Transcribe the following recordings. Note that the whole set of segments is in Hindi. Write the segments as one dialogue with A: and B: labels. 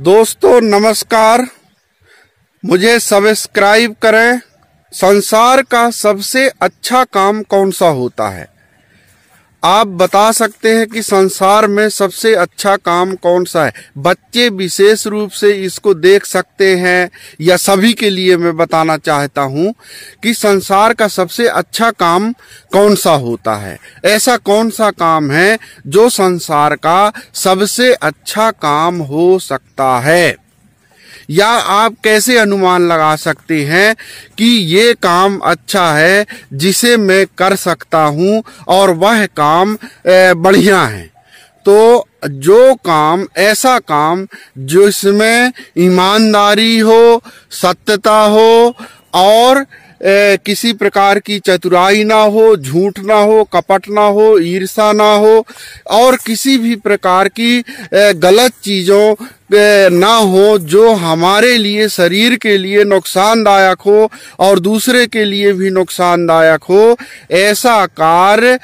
A: दोस्तों नमस्कार मुझे सब्सक्राइब करें संसार का सबसे अच्छा काम कौन सा होता है आप बता सकते हैं कि संसार में सबसे अच्छा काम कौन सा है बच्चे विशेष रूप से इसको देख सकते हैं या सभी के लिए मैं बताना चाहता हूं कि संसार का सबसे अच्छा काम कौन सा होता है ऐसा कौन सा काम है जो संसार का सबसे अच्छा काम हो सकता है या आप कैसे अनुमान लगा सकते हैं कि ये काम अच्छा है जिसे मैं कर सकता हूँ और वह काम बढ़िया है तो जो काम ऐसा काम जिसमें ईमानदारी हो सत्यता हो और ए, किसी प्रकार की चतुराई ना हो झूठ ना हो कपट ना हो ईर्षा ना हो और किसी भी प्रकार की ए, गलत चीज़ों ना हो जो हमारे लिए शरीर के लिए नुकसानदायक हो और दूसरे के लिए भी नुकसानदायक हो ऐसा कार्य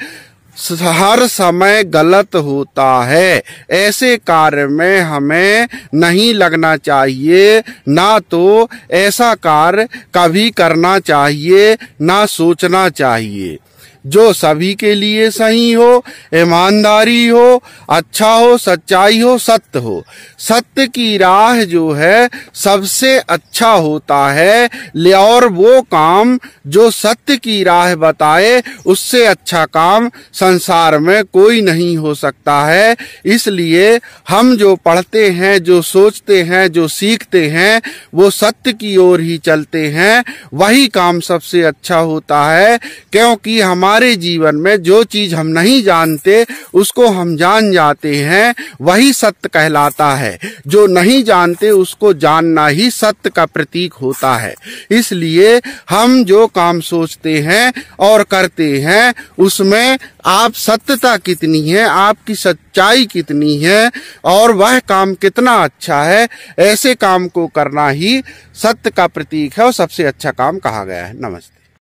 A: हर समय गलत होता है ऐसे कार्य में हमें नहीं लगना चाहिए ना तो ऐसा कार्य कभी करना चाहिए ना सोचना चाहिए जो सभी के लिए सही हो ईमानदारी हो अच्छा हो सच्चाई हो सत्य हो सत्य की राह जो है सबसे अच्छा होता है ले और वो काम जो सत्य की राह बताए उससे अच्छा काम संसार में कोई नहीं हो सकता है इसलिए हम जो पढ़ते हैं जो सोचते हैं जो सीखते हैं वो सत्य की ओर ही चलते हैं वही काम सबसे अच्छा होता है क्योंकि हमारे हमारे जीवन में जो चीज हम नहीं जानते उसको हम जान जाते हैं वही सत्य कहलाता है जो नहीं जानते उसको जानना ही सत्य का प्रतीक होता है इसलिए हम जो काम सोचते हैं और करते हैं उसमें आप सत्यता कितनी है आपकी सच्चाई कितनी है और वह काम कितना अच्छा है ऐसे काम को करना ही सत्य का प्रतीक है और सबसे अच्छा काम कहा गया है नमस्ते